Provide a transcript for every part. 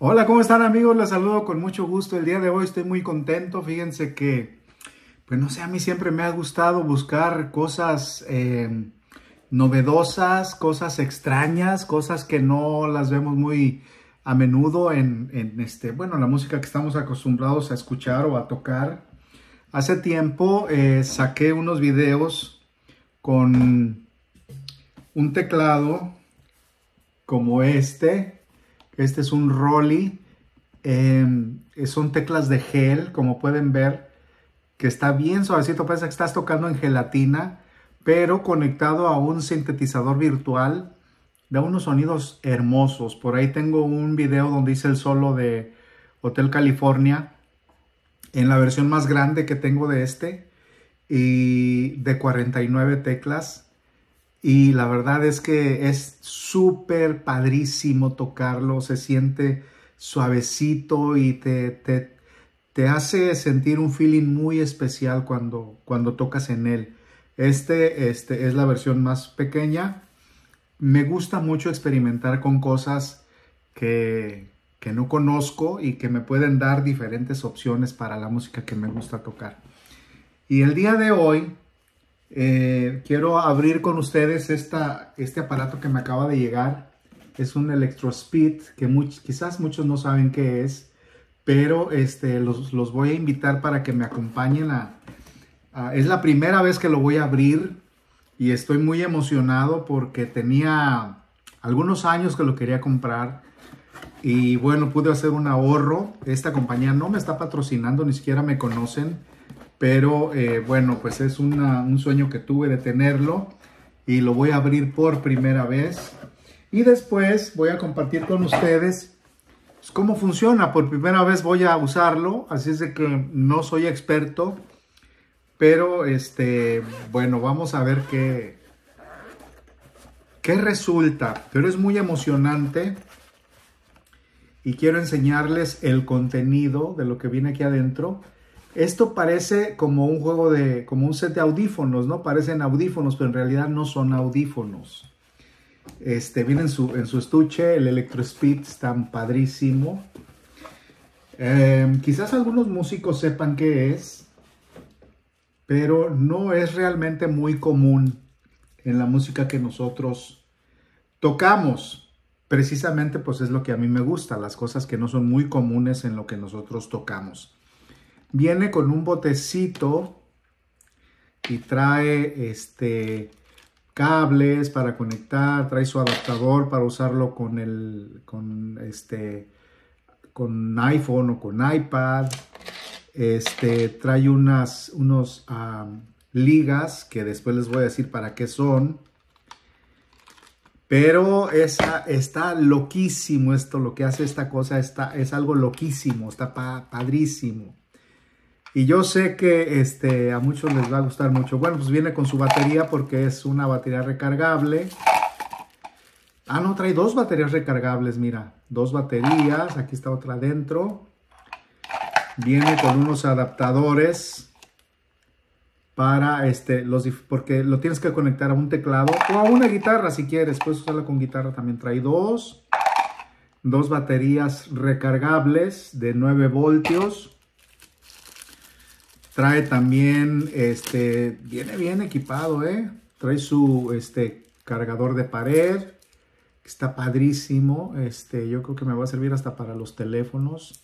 Hola, ¿cómo están amigos? Les saludo con mucho gusto. El día de hoy estoy muy contento. Fíjense que, pues no sé, a mí siempre me ha gustado buscar cosas eh, novedosas, cosas extrañas, cosas que no las vemos muy a menudo en, este, bueno, la música que estamos acostumbrados a escuchar o a tocar. Hace tiempo eh, saqué unos videos con un teclado como este este es un Rolly. Em, son teclas de gel, como pueden ver, que está bien suavecito. Parece que estás tocando en gelatina, pero conectado a un sintetizador virtual. Da unos sonidos hermosos. Por ahí tengo un video donde hice el solo de Hotel California. En la versión más grande que tengo de este. Y de 49 teclas y la verdad es que es súper padrísimo tocarlo, se siente suavecito y te, te, te, hace sentir un feeling muy especial cuando, cuando tocas en él. Este, este es la versión más pequeña. Me gusta mucho experimentar con cosas que, que no conozco y que me pueden dar diferentes opciones para la música que me gusta tocar. Y el día de hoy eh, quiero abrir con ustedes este aparato que me acaba de llegar. Es un Electrospeed que quizás muchos no saben qué es, pero este, los, voy a invitar para que me acompañen a, Es la primera vez que lo voy a abrir y estoy muy emocionado porque tenía algunos años que lo quería comprar y bueno, pude hacer un ahorro. Esta compañía no me está patrocinando, ni siquiera me conocen pero eh, bueno, pues es un sueño que tuve de tenerlo y lo voy a abrir por primera vez. Y después voy a compartir con ustedes pues, cómo funciona. Por primera vez voy a usarlo, así es de que no soy experto, pero este, bueno, vamos a ver qué, qué resulta. Pero es muy emocionante y quiero enseñarles el contenido de lo que viene aquí adentro esto parece como un juego de, como un set de audífonos, ¿no? Parecen audífonos, pero en realidad no son audífonos. Este, viene en su, estuche, el Electro Speed está padrísimo. Em, quizás algunos músicos sepan qué es, pero no es realmente muy común en la música que nosotros tocamos. Precisamente pues es lo que a mí me gusta, las cosas que no son muy comunes en lo que nosotros tocamos. Viene con un botecito y trae este cables para conectar, trae su adaptador para usarlo con el con este con iPhone o con iPad. Este trae unas unos ligas que después les voy a decir para qué son. Pero esa, está loquísimo esto, lo que hace esta cosa está, es algo loquísimo, está padrísimo. Y yo sé que este, a muchos les va a gustar mucho. Bueno, pues viene con su batería porque es una batería recargable. Ah, no, trae dos baterías recargables, mira. Dos baterías, aquí está otra adentro. Viene con unos adaptadores para este, los, porque lo tienes que conectar a un teclado o a una guitarra si quieres. Puedes usarla con guitarra también. Trae dos, dos baterías recargables de 9 voltios Trae también, este, viene bien equipado, ¿eh? Trae su este, cargador de pared. Está padrísimo. Este, yo creo que me va a servir hasta para los teléfonos.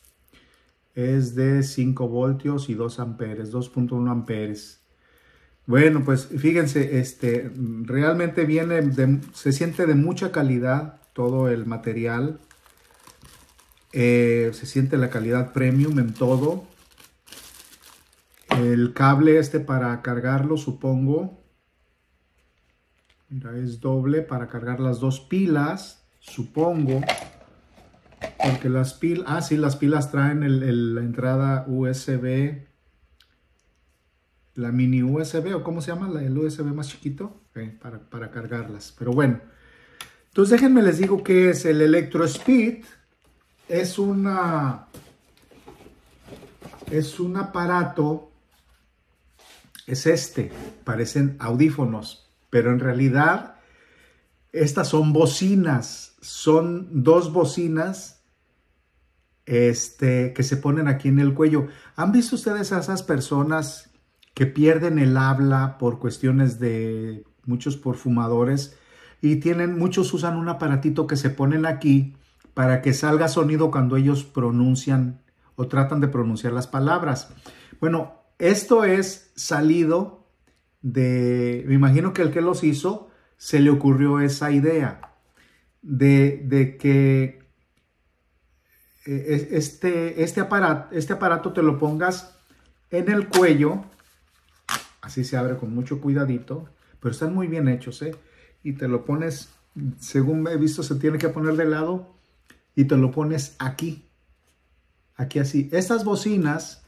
Es de 5 voltios y 2 amperes, 2.1 amperes. Bueno, pues fíjense, este, realmente viene, se siente de mucha calidad todo el material. Eh, se siente la calidad premium en todo. El cable este para cargarlo, supongo. Mira, es doble para cargar las dos pilas, supongo. Porque las pilas... Ah, sí, las pilas traen la entrada USB. La mini USB, o cómo se llama, el USB más chiquito, para, para cargarlas. Pero bueno, entonces déjenme les digo que es el Electro Speed. Es una es un aparato es este. Parecen audífonos, pero en realidad estas son bocinas. Son dos bocinas este, que se ponen aquí en el cuello. ¿Han visto ustedes a esas personas que pierden el habla por cuestiones de muchos por fumadores? Y tienen, muchos usan un aparatito que se ponen aquí para que salga sonido cuando ellos pronuncian o tratan de pronunciar las palabras. Bueno, esto es salido de, me imagino que el que los hizo se le ocurrió esa idea de, de que eh, este, este, aparato, este aparato te lo pongas en el cuello, así se abre con mucho cuidadito, pero están muy bien hechos, ¿eh? Y te lo pones, según he visto, se tiene que poner de lado y te lo pones aquí, aquí así. Estas bocinas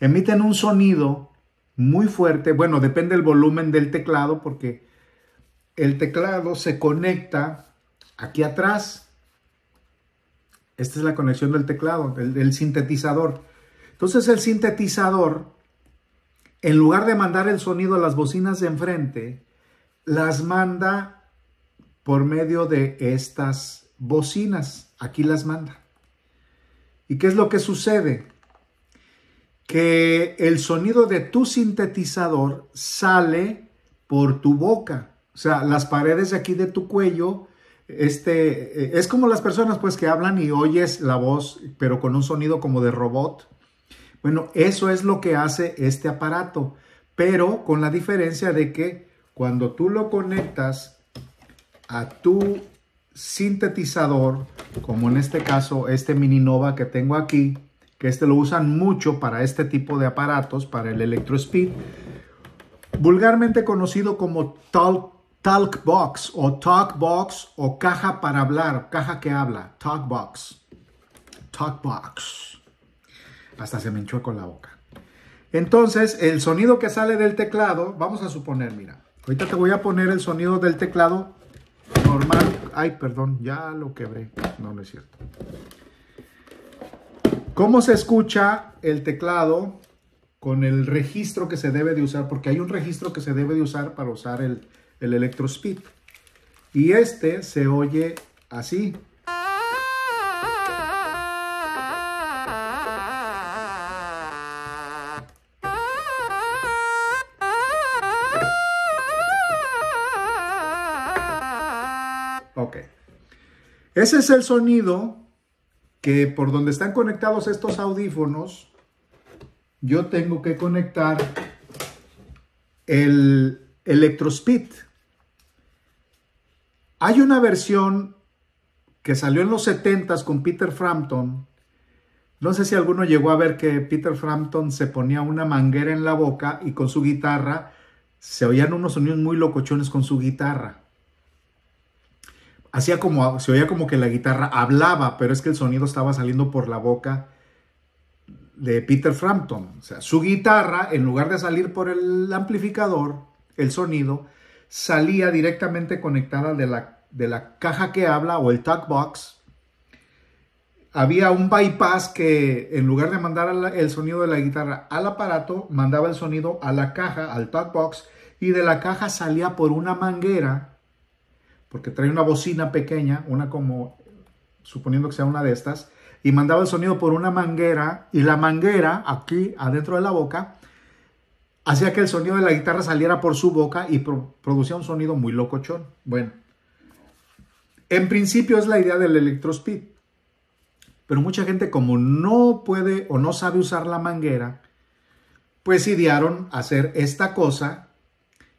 emiten un sonido muy fuerte, bueno, depende del volumen del teclado porque el teclado se conecta aquí atrás. Esta es la conexión del teclado, del, del sintetizador. Entonces el sintetizador, en lugar de mandar el sonido a las bocinas de enfrente, las manda por medio de estas bocinas. Aquí las manda. ¿Y qué es lo que sucede? que el sonido de tu sintetizador sale por tu boca. O sea, las paredes de aquí de tu cuello, este, eh, es como las personas pues que hablan y oyes la voz, pero con un sonido como de robot. Bueno, eso es lo que hace este aparato, pero con la diferencia de que cuando tú lo conectas a tu sintetizador, como en este caso este mini Nova que tengo aquí, que este lo usan mucho para este tipo de aparatos, para el electrospeed, vulgarmente conocido como talk, talk box o talk box o caja para hablar, caja que habla, talk box, talk box. Hasta se me con la boca. Entonces, el sonido que sale del teclado, vamos a suponer, mira, ahorita te voy a poner el sonido del teclado normal. Ay, perdón, ya lo quebré. No, no es cierto. ¿Cómo se escucha el teclado con el registro que se debe de usar? Porque hay un registro que se debe de usar para usar el, ElectroSpeed Y este se oye así. Ok. Ese es el sonido que por donde están conectados estos audífonos, yo tengo que conectar el Electrospeed. Hay una versión que salió en los 70s con Peter Frampton. No sé si alguno llegó a ver que Peter Frampton se ponía una manguera en la boca y con su guitarra se oían unos sonidos muy locochones con su guitarra como, se oía como que la guitarra hablaba, pero es que el sonido estaba saliendo por la boca de Peter Frampton. O sea, su guitarra, en lugar de salir por el amplificador, el sonido, salía directamente conectada de la, de la caja que habla o el talk box. Había un bypass que en lugar de mandar el sonido de la guitarra al aparato, mandaba el sonido a la caja, al talk box, y de la caja salía por una manguera porque trae una bocina pequeña, una como, suponiendo que sea una de estas, y mandaba el sonido por una manguera y la manguera aquí adentro de la boca hacía que el sonido de la guitarra saliera por su boca y producía un sonido muy locochón. Bueno, en principio es la idea del electrospeed, pero mucha gente como no puede o no sabe usar la manguera, pues idearon hacer esta cosa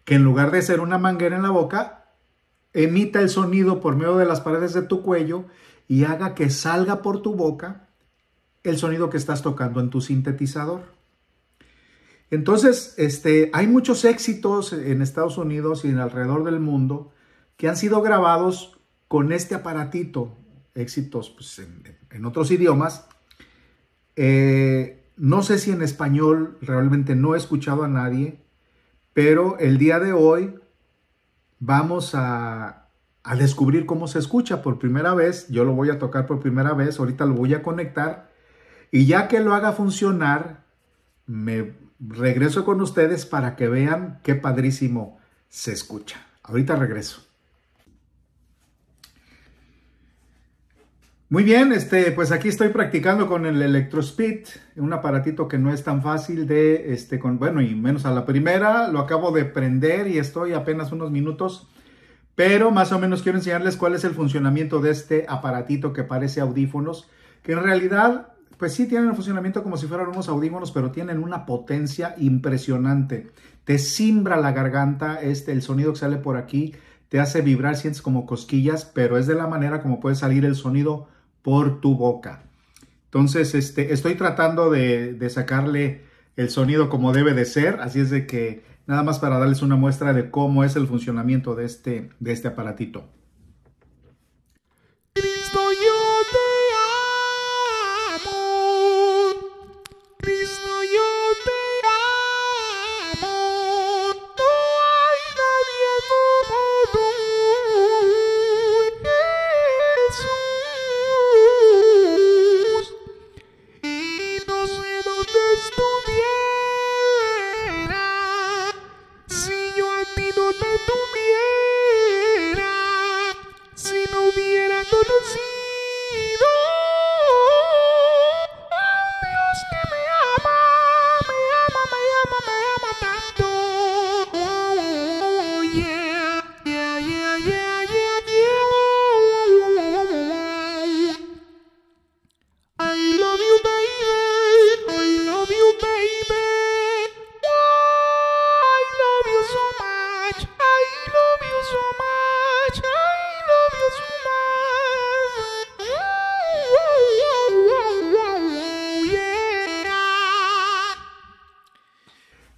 que en lugar de ser una manguera en la boca, emita el sonido por medio de las paredes de tu cuello y haga que salga por tu boca el sonido que estás tocando en tu sintetizador. Entonces, este, hay muchos éxitos en Estados Unidos y en alrededor del mundo que han sido grabados con este aparatito, éxitos pues, en, otros idiomas. Eh, no sé si en español realmente no he escuchado a nadie, pero el día de hoy vamos a, a descubrir cómo se escucha por primera vez. Yo lo voy a tocar por primera vez, ahorita lo voy a conectar. Y ya que lo haga funcionar, me regreso con ustedes para que vean qué padrísimo se escucha. Ahorita regreso. Muy bien, este, pues aquí estoy practicando con el ElectroSpeed, un aparatito que no es tan fácil de, este, con, bueno, y menos a la primera, lo acabo de prender y estoy apenas unos minutos, pero más o menos quiero enseñarles cuál es el funcionamiento de este aparatito que parece audífonos, que en realidad, pues sí tienen el funcionamiento como si fueran unos audífonos, pero tienen una potencia impresionante. Te simbra la garganta, este, el sonido que sale por aquí, te hace vibrar, sientes como cosquillas, pero es de la manera como puede salir el sonido por tu boca. Entonces, este, estoy tratando de, sacarle el sonido como debe de ser, así es de que nada más para darles una muestra de cómo es el funcionamiento de este, de este aparatito.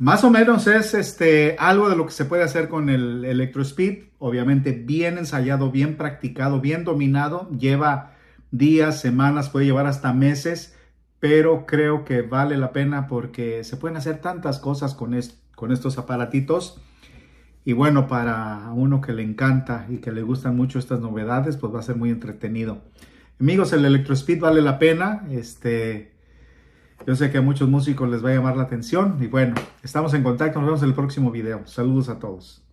Más o menos es este, algo de lo que se puede hacer con el ElectroSpeed, obviamente bien ensayado, bien practicado, bien dominado, lleva días, semanas, puede llevar hasta meses, pero creo que vale la pena porque se pueden hacer tantas cosas con, con estos aparatitos. Y bueno, para uno que le encanta y que le gustan mucho estas novedades, pues va a ser muy entretenido. Amigos, el ElectroSpeed vale la pena. Este, yo sé que a muchos músicos les va a llamar la atención y bueno, estamos en contacto, nos vemos en el próximo video. Saludos a todos.